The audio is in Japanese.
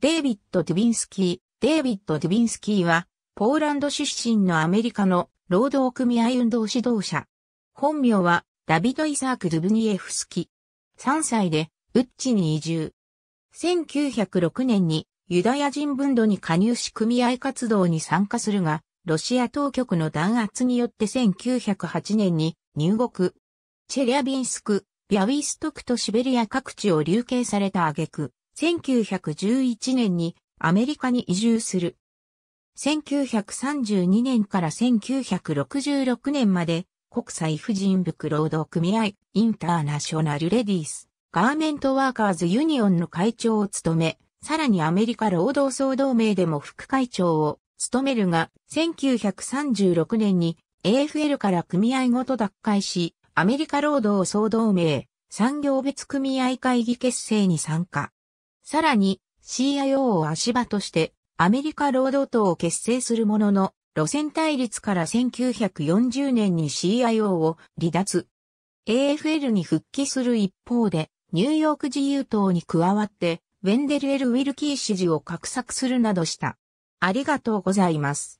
デイビッド・トゥビンスキー。デイビッド・トゥビンスキーは、ポーランド出身のアメリカの労働組合運動指導者。本名は、ダビド・イサーク・ドゥブニエフスキ。3歳で、ウッチに移住。1906年に、ユダヤ人分土に加入し組合活動に参加するが、ロシア当局の弾圧によって1908年に入国。チェリャビンスク、ビャウィストクとシベリア各地を流刑された挙句、1911年にアメリカに移住する。1932年から1966年まで国際婦人服労働組合インターナショナルレディースガーメントワーカーズユニオンの会長を務め、さらにアメリカ労働総同盟でも副会長を務めるが、1936年に AFL から組合ごと脱会し、アメリカ労働総同盟産業別組合会議結成に参加。さらに CIO を足場としてアメリカ労働党を結成するものの、路線対立から1940年に CIO を離脱。AFL に復帰する一方で、ニューヨーク自由党に加わって、ウェンデル・エル・ウィルキー支持を画策するなどした。ありがとうございます。